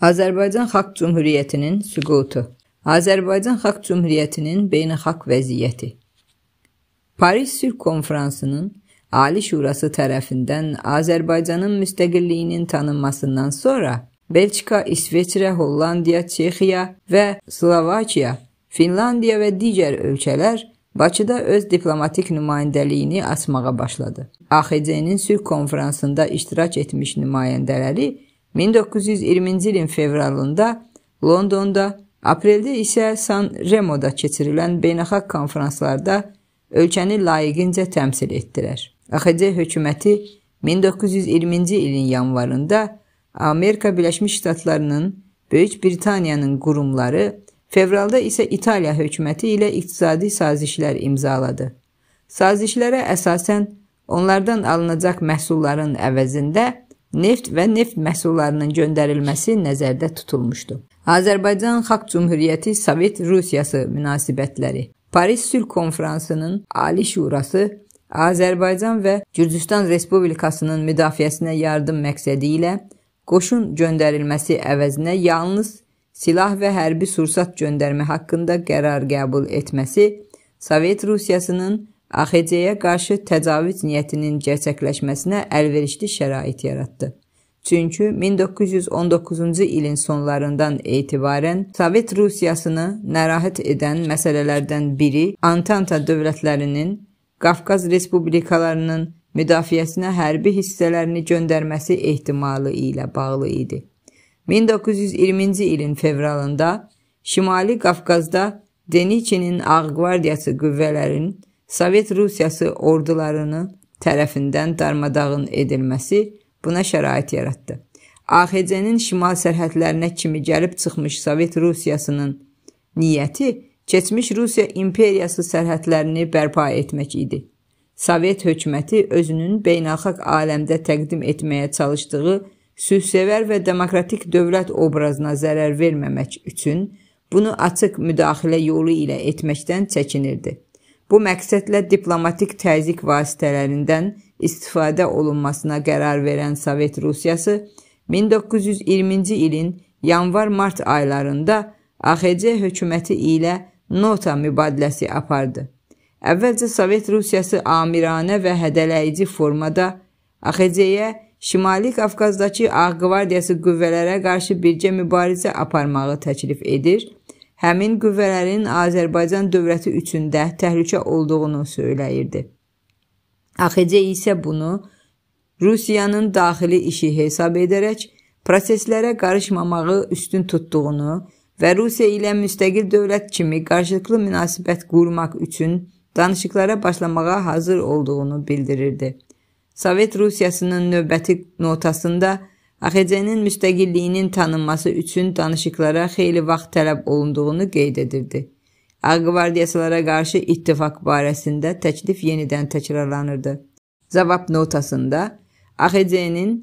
Azərbaycan Xalq Cümhuriyyətinin süqutu. Azərbaycan Xalq Cümhuriyyətinin beynəlxalq vəziyyəti. Paris Sülh Konfransının Ali Şurası tərəfindən Azərbaycanın müstəqilliyinin tanınmasından sonra Belçika, İsveçrə, Hollandiya, Çexiya və Slovakiya, Finlandiya və digər ölkələr Bakıda öz diplomatik nümayəndəliyini açmağa başladı. AXC-nin sülh konfransında iştirak etmiş nümayəndələri 1920-ci ilin fevralında Londonda, apreldə isə San Remoda keçirilən beynəlxalq konfranslarda ölkəni layiqincə təmsil etdilər. AXC hökuməti 1920-ci ilin yanvarında Amerika Birləşmiş Ştatlarının, Böyük Britaniyanın qurumları, fevralda isə İtaliya hökuməti ilə iqtisadi sazişlər imzaladı. Sazişlərə əsasən onlardan alınacaq məhsulların əvəzində neft və neft məhsullarının göndərilməsi nəzərdə tutulmuşdu. Azərbaycan Xalq Cümhuriyyəti Sovet Rusiyası münasibətləri Paris Sülh Konfransının Ali Şurası Azərbaycan və Gürcüstan Respublikasının müdafiəsinə yardım məqsədi ilə qoşun göndərilməsi əvəzinə yalnız silah və hərbi sursat göndərmə haqqında qərar qəbul etməsi Sovet Rusiyasının AXC-yə qarşı təcavüz niyyətinin gerçəkləşməsinə əlverişli şərait yaratdı. Çünki 1919-cu ilin sonlarından etibarən Sovet Rusiyasını nərahət edən məsələlərdən biri Antanta dövlətlərinin Qafqaz respublikalarının müdafiəsinə hərbi hissələrini göndərməsi ehtimalı ilə bağlı idi. 1920-ci ilin fevralında Şimali Qafqazda Deniçinin Ağ Qvardiyası qüvvələrinin Sovet Rusiyası ordularının tərəfindən darmadağın edilməsi buna şərait yaratdı. AXC-nin şimal sərhədlərinə kimi gəlib çıxmış Sovet Rusiyasının niyyəti keçmiş Rusiya imperiyası sərhədlərini bərpa etmək idi. Sovet hökuməti özünün beynəlxalq aləmdə təqdim etməyə çalışdığı sülhsevər və demokratik dövlət obrazına zərər verməmək üçün bunu açıq müdaxilə yolu ilə etməkdən çəkinirdi. Bu məqsədlə diplomatik təzyiq vasitələrindən istifadə olunmasına qərar verən Sovet Rusiyası 1920-ci ilin yanvar-mart aylarında AXC hökuməti ilə nota mübadiləsi apardı. Əvvəlcə Sovet Rusiyası amiranə və hədələyici formada AXC-yə Şimali Qafqazdakı Ağ Qvardiyası qüvvələrə qarşı bircə mübarizə aparmağı təklif edir həmin qüvvələrin Azərbaycan dövləti üçün də təhlükə olduğunu söyləyirdi. AXC isə bunu Rusiyanın daxili işi hesab edərək proseslərə qarışmamağı üstün tutduğunu və Rusiya ilə müstəqil dövlət kimi qarşılıqlı münasibət qurmaq üçün danışıqlara başlamağa hazır olduğunu bildirirdi. Sovet Rusiyasının növbəti notasında AXC-nin müstəqilliyinin tanınması üçün danışıqlara xeyli vaxt tələb olunduğunu qeyd edirdi. Ağqvardiyasalara qarşı ittifaq barəsində təklif yenidən təkrarlanırdı. Cavab notasında AXC-nin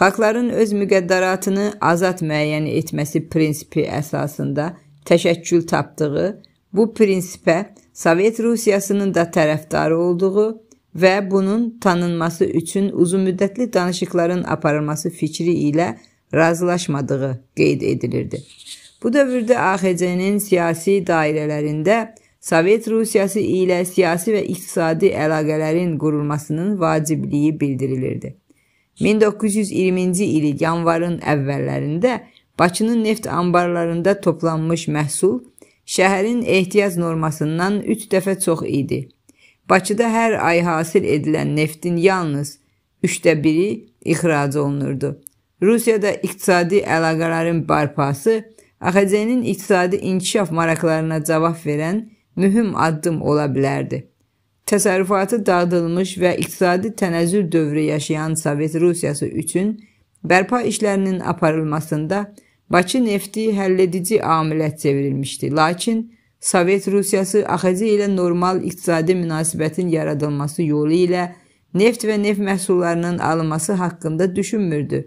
xalqların öz müqəddəratını azad müəyyən etməsi prinsipi əsasında təşəkkül tapdığı, bu prinsipə Sovet Rusiyasının da tərəfdarı olduğu və bunun tanınması üçün uzunmüddətli danışıqların aparılması fikri ilə razılaşmadığı qeyd edilirdi. Bu dövrdə AXC-nin siyasi dairələrində Sovet Rusiyası ilə siyasi və iqtisadi əlaqələrin qurulmasının vacibliyi bildirilirdi. 1920-ci il yanvarın əvvəllərində Bakının neft anbarlarında toplanmış məhsul şəhərin ehtiyac normasından 3 dəfə çox idi. Bakıda hər ay hasil edilən neftin yalnız üçdə biri ixrac olunurdu. Rusiyada iqtisadi əlaqələrin barpası AXC-nin iqtisadi inkişaf maraqlarına cavab verən mühüm addım ola bilərdi. Təsərrüfatı dağıdılmış və iqtisadi tənəzzül dövrü yaşayan Sovet Rusiyası üçün bərpa işlərinin aparılmasında Bakı nefti həlledici amilə çevrilmişdi. Lakin Sovet Rusiyası AXC ilə normal iqtisadi münasibətin yaradılması yolu ilə neft və neft məhsullarının alınması haqqında düşünmürdü.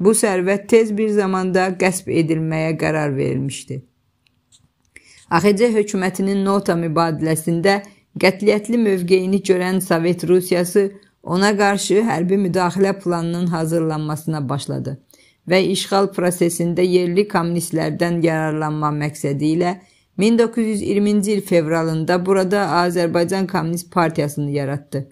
Bu sərvət tez bir zamanda qəsb edilməyə qərar verilmişdi. AXC hökumətinin nota mübadiləsində qətiyyətli mövqeyini görən Sovet Rusiyası ona qarşı hərbi müdaxilə planının hazırlanmasına başladı və işğal prosesində yerli kommunistlərdən yararlanma məqsədi ilə 1920-ci il fevralında burada Azərbaycan Komünist Partiyasını yaratdı.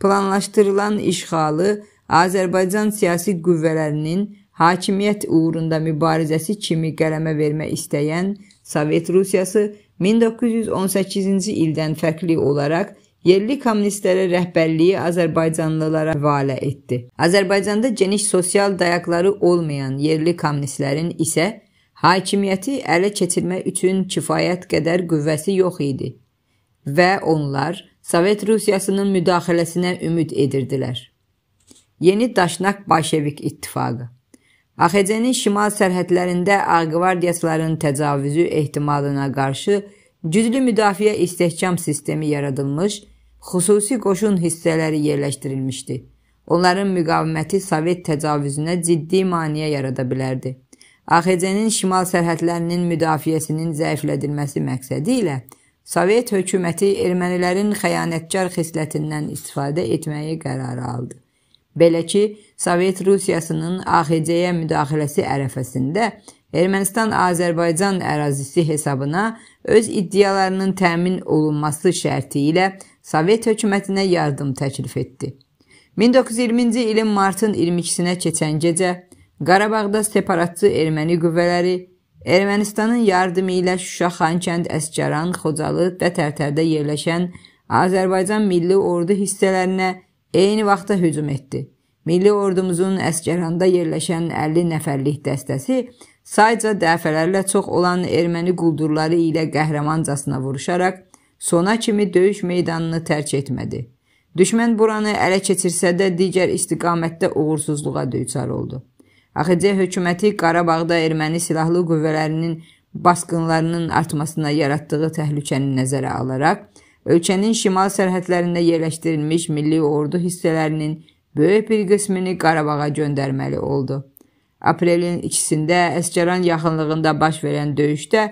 Planlaşdırılan işğalı Azərbaycan siyasi qüvvələrinin hakimiyyət uğrunda mübarizəsi kimi qələmə vermək istəyən Sovet Rusiyası 1918-ci ildən fərqli olaraq yerli kommunistlərə rəhbərliyi Azərbaycanlılara valə etdi. Azərbaycanda geniş sosial dayaqları olmayan yerli kommunistlərin isə hakimiyyəti ələ keçirmək üçün kifayət qədər qüvvəsi yox idi və onlar Sovet Rusiyasının müdaxiləsinə ümid edirdilər. Yeni Daşnaq Bolşevik İttifaqı AXC-nin şimal sərhədlərində ağqvardiyasların təcavüzü ehtimalına qarşı güclü müdafiə istehkam sistemi yaradılmış, xüsusi qoşun hissələri yerləşdirilmişdi. Onların müqaviməti Sovet təcavüzünə ciddi maneə yarada bilərdi. AXC-nin şimal sərhədlərinin müdafiəsinin zəiflədilməsi məqsədi ilə Sovet hökuməti ermənilərin xəyanətkar xislətindən istifadə etməyi qərara aldı. Belə ki, Sovet Rusiyasının AXC-yə müdaxiləsi ərəfəsində Ermənistan-Azərbaycan ərazisi hesabına öz iddialarının təmin olunması şərti ilə Sovet hökumətinə yardım təklif etdi. 1920-ci ilin martın 22-sinə keçən gecə Qarabağda separatçı erməni qüvvələri Ermənistanın yardımı ilə Şuşa, Xankənd, Əsgəran, Xocalı və Tərtərdə yerləşən Azərbaycan milli ordu hissələrinə eyni vaxtda hücum etdi. Milli ordumuzun Əsgəranda yerləşən 50 nəfərlik dəstəsi sayca dəfələrlə çox olan erməni quldurları ilə qəhrəmancasına vuruşaraq sona kimi döyüş meydanını tərk etmədi. Düşmən buranı ələ keçirsə də digər istiqamətdə uğursuzluğa düçar oldu. AXC hökuməti Qarabağda erməni silahlı qüvvələrinin basqınlarının artmasına yaratdığı təhlükəni nəzərə alaraq, ölkənin şimal sərhədlərində yerləşdirilmiş milli ordu hissələrinin böyük bir qismini Qarabağa göndərməli oldu. Aprelin 2-sində Əsgəran yaxınlığında baş verən döyüşdə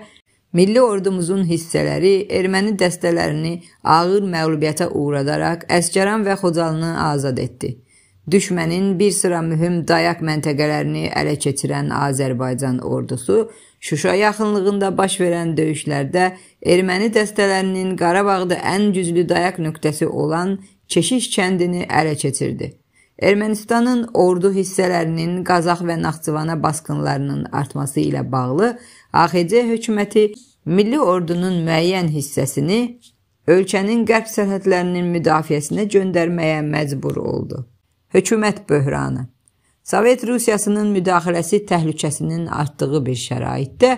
milli ordumuzun hissələri erməni dəstələrini ağır məğlubiyyətə uğradaraq Əsgəran və Xocalını azad etdi. Düşmənin bir sıra mühüm dayaq məntəqələrini ələ keçirən Azərbaycan ordusu Şuşa yaxınlığında baş verən döyüşlərdə erməni dəstələrinin Qarabağda ən güclü dayaq nöqtəsi olan Keşiş kəndini ələ keçirdi. Ermənistanın ordu hissələrinin Qazax və Naxçıvana basqınlarının artması ilə bağlı AXC hökuməti milli ordunun müəyyən hissəsini ölkənin qərb sərhədlərinin müdafiəsinə göndərməyə məcbur oldu. Hökumət böhranı. Sovet Rusiyasının müdaxiləsi təhlükəsinin artdığı bir şəraitdə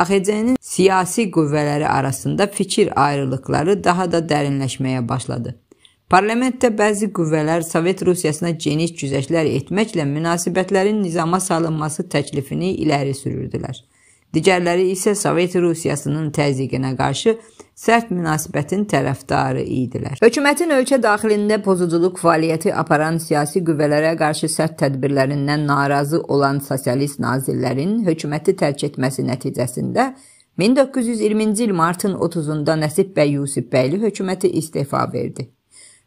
AXC-nin siyasi qüvvələri arasında fikir ayrılıqları daha da dərinləşməyə başladı. Parlamentdə bəzi qüvvələr Sovet Rusiyasına geniş güzəştlər etməklə münasibətlərin nizama salınması təklifini iləri sürürdülər digərləri isə Sovet Rusiyasının təzyiqinə qarşı sərt münasibətin tərəfdarı idilər. Hökumətin ölkə daxilində pozuculuq fəaliyyəti aparan siyasi qüvvələrə qarşı sərt tədbirlərindən narazı olan sosialist nazirlərin hökuməti tərk etməsi nəticəsində 1920-ci il martın 30-da Nəsib bəy Yusifbəyli hökuməti istefa verdi.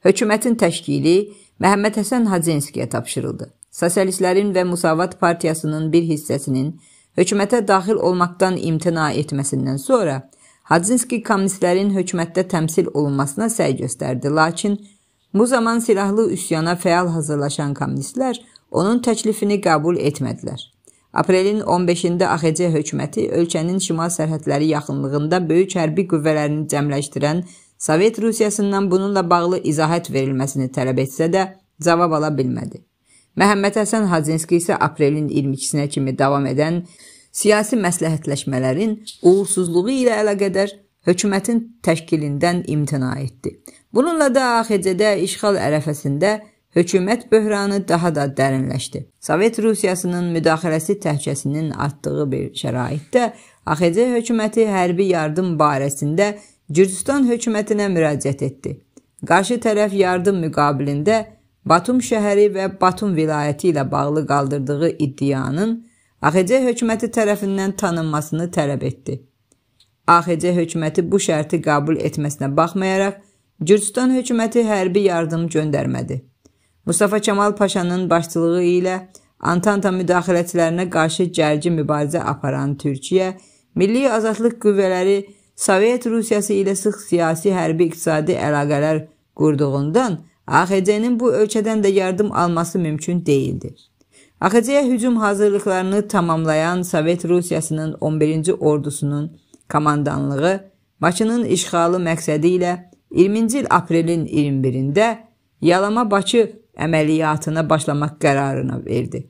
Hökumətin təşkili Məhəmməd Həsən Hacınskiyə tapşırıldı. Sosialistlərin və Musavat partiyasının bir hissəsinin hökumətə daxil olmaqdan imtina etməsindən sonra Hadzinski kommunistlərin hökumətdə təmsil olunmasına səy göstərdi, lakin bu zaman silahlı üsyana fəal hazırlaşan kommunistlər onun təklifini qəbul etmədilər. Aprelin 15-də AXC hökuməti ölkənin şimal sərhədləri yaxınlığında böyük hərbi qüvvələrini cəmləşdirən Sovet Rusiyasından bununla bağlı izahat verilməsini tələb etsə də cavab ala bilmədi. Məhəmməd Həsən Hacınski isə aprelin 22-sinə kimi davam edən siyasi məsləhətləşmələrin uğursuzluğu ilə əlaqədar hökumətin təşkilindən imtina etdi. Bununla da AXC-də işğal ərəfəsində hökumət böhranı daha da dərinləşdi. Sovet Rusiyasının müdaxiləsi təhlükəsinin artdığı bir şəraitdə AXC hökuməti hərbi yardım barəsində Gürcüstan hökumətinə müraciət etdi. Qarşı tərəf yardım müqabilində Batum şəhəri və Batum vilayəti ilə bağlı qaldırdığı iddianın AXC hökuməti tərəfindən tanınmasını tələb etdi. AXC hökuməti bu şərti qəbul etməsinə baxmayaraq, Gürcüstan hökuməti hərbi yardım göndərmədi. Mustafa Kamal Paşanın başçılığı ilə Antanta müdaxiləçilərinə qarşı gərgin mübarizə aparan Türkiyə, Milli Azadlıq Qüvvələri Sovet Rusiyası ilə sıx siyasi hərbi iqtisadi əlaqələr qurduğundan AXC-nin bu ölkədən də yardım alması mümkün değildi. AXC-yə hücum hazırlıqlarını tamamlayan Sovet Rusiyasının 11-ci ordusunun komandanlığı Bakının işğalı məqsədi ilə 20-ci il aprelin 21-də Yalama Bakı əməliyyatına başlamaq qərarını verdi.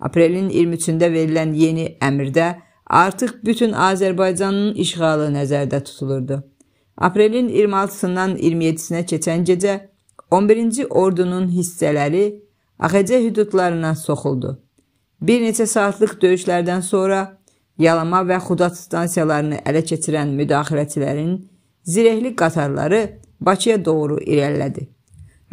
Aprelin 23-də verilən yeni əmrdə artıq bütün Azərbaycanın işğalı nəzərdə tutulurdu. Aprelin 26-sından 27-sinə keçən gecə 11-ci ordunun hissələri AXC hüdudlarına soxuldu. Bir neçə saatlıq döyüşlərdən sonra Yalama və Xudat stansiyalarını ələ keçirən müdaxiləçilərin zirehli qatarları Bakıya doğru irəlilədi.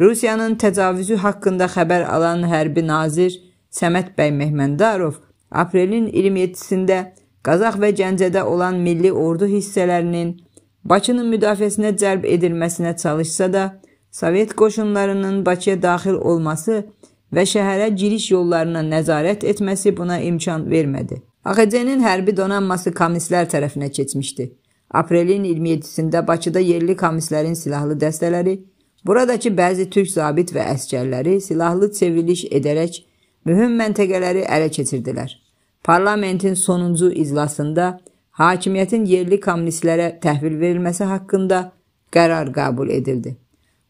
Rusiyanın təcavüzü haqqında xəbər alan hərbi nazir Səməd bəy Mehməndarov aprelin 27-sində Qazax və Gəncədə olan milli ordu hissələrinin Bakının müdafiəsinə cəlb edilməsinə çalışsa da, Sovet qoşunlarının Bakıya daxil olması və şəhərə giriş yollarına nəzarət etməsi buna imkan vermədi. AXC-nin hərbi donanması komislər tərəfinə keçmişdi. Aprelin 27-sində Bakıda yerli komislərin silahlı dəstələri, buradakı bəzi türk zabit və əskərləri silahlı çevriliş edərək mühüm məntəqələri ələ keçirdilər. Parlamentin sonuncu iclasında hakimiyyətin yerli kommunistlərə təhvil verilməsi haqqında qərar qəbul edildi.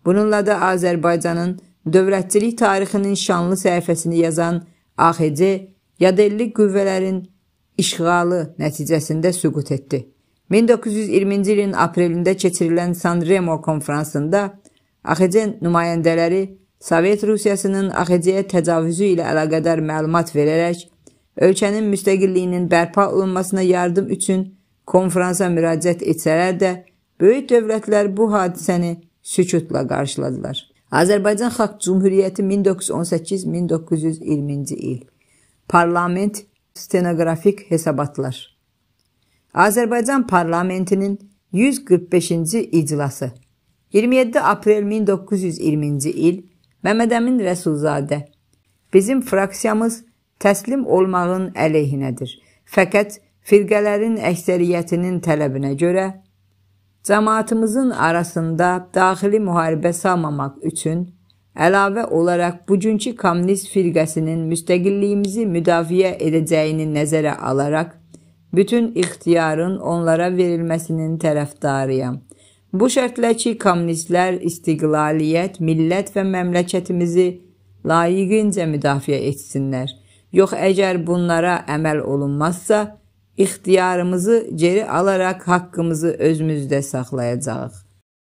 Bununla da Azərbaycanın dövlətçilik tarixinin şanlı səhifəsini yazan AXC yadelli qüvvələrin işğalı nəticəsində süqut etdi. 1920-ci ilin aprelində keçirilən Sanremo konfransında AXC nümayəndələri Sovet Rusiyasının AXC-yə təcavüzü ilə əlaqədar məlumat verərək ölkənin müstəqilliyinin bərpa olunmasına yardım üçün konfransa müraciət etsələr də, böyük dövlətlər bu hadisəni sükutla qarşıladılar. Azərbaycan Xalq Cümhuriyyəti 1918-1920-ci il. Parlament stenoqrafik hesabatlar. Azərbaycan parlamentinin 145-ci iclası. 27 aprel 1920-ci il. Məmməd Əmin Rəsulzadə. Bizim fraksiyamız təslim olmağın əleyhinədir. Fəqət firqələrin əksəriyyətinin tələbinə görə Cəmaatımızın arasında daxili müharibə salmamaq üçün əlavə olaraq bugünkü kommunist firqəsinin müstəqilliyimizi müdafiə edəcəyini nəzərə alaraq bütün ixtiyarın onlara verilməsinin tərəfdarıyam. Bu şərtlə ki, kommunistlər istiqlaliyyət, millət və məmləkətimizi layiqincə müdafiə etsinlər. Yox əgər bunlara əməl olunmazsa, İhtiyarımızı geri alarak hakkımızı özümüzde saxlayacağıq.